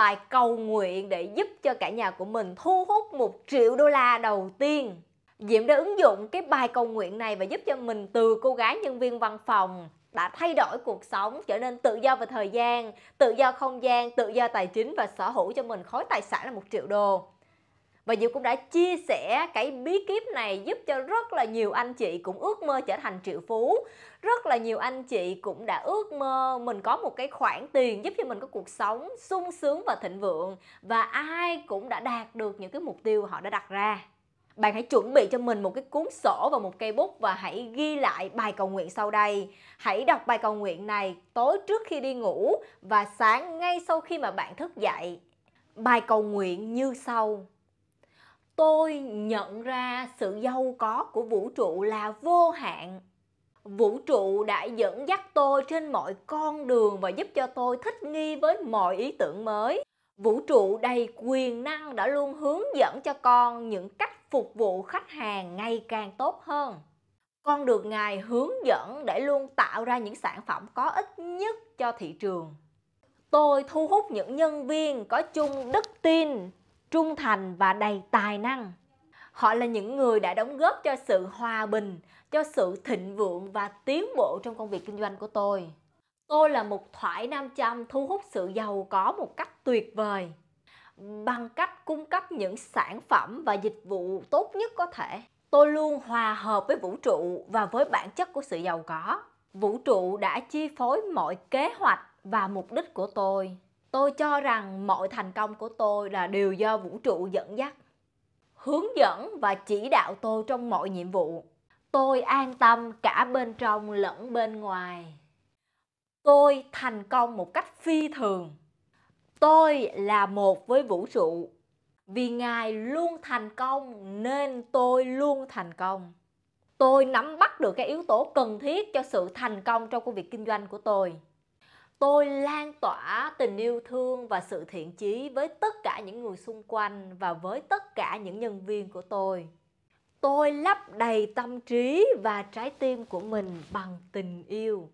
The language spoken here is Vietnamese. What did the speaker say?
bài cầu nguyện để giúp cho cả nhà của mình thu hút một triệu đô la đầu tiên Diễm đã ứng dụng cái bài cầu nguyện này và giúp cho mình từ cô gái nhân viên văn phòng đã thay đổi cuộc sống trở nên tự do về thời gian, tự do không gian, tự do tài chính và sở hữu cho mình khối tài sản là một triệu đô và Diệu cũng đã chia sẻ cái bí kíp này giúp cho rất là nhiều anh chị cũng ước mơ trở thành triệu phú rất là nhiều anh chị cũng đã ước mơ mình có một cái khoản tiền giúp cho mình có cuộc sống sung sướng và thịnh vượng và ai cũng đã đạt được những cái mục tiêu họ đã đặt ra bạn hãy chuẩn bị cho mình một cái cuốn sổ và một cây bút và hãy ghi lại bài cầu nguyện sau đây. Hãy đọc bài cầu nguyện này tối trước khi đi ngủ và sáng ngay sau khi mà bạn thức dậy. Bài cầu nguyện như sau: tôi nhận ra sự giàu có của vũ trụ là vô hạn vũ trụ đã dẫn dắt tôi trên mọi con đường và giúp cho tôi thích nghi với mọi ý tưởng mới vũ trụ đầy quyền năng đã luôn hướng dẫn cho con những cách phục vụ khách hàng ngày càng tốt hơn con được ngài hướng dẫn để luôn tạo ra những sản phẩm có ích nhất cho thị trường tôi thu hút những nhân viên có chung đức tin trung thành và đầy tài năng họ là những người đã đóng góp cho sự hòa bình cho sự thịnh vượng và tiến bộ trong công việc kinh doanh của tôi tôi là một thoải nam châm thu hút sự giàu có một cách tuyệt vời bằng cách cung cấp những sản phẩm và dịch vụ tốt nhất có thể tôi luôn hòa hợp với vũ trụ và với bản chất của sự giàu có vũ trụ đã chi phối mọi kế hoạch và mục đích của tôi tôi cho rằng mọi thành công của tôi là đều do vũ trụ dẫn dắt hướng dẫn và chỉ đạo tôi trong mọi nhiệm vụ tôi an tâm cả bên trong lẫn bên ngoài tôi thành công một cách phi thường tôi là một với vũ trụ vì ngài luôn thành công nên tôi luôn thành công tôi nắm bắt được cái yếu tố cần thiết cho sự thành công trong công việc kinh doanh của tôi tôi lan tỏa tình yêu thương và sự thiện chí với tất cả những người xung quanh và với tất cả những nhân viên của tôi tôi lấp đầy tâm trí và trái tim của mình bằng tình yêu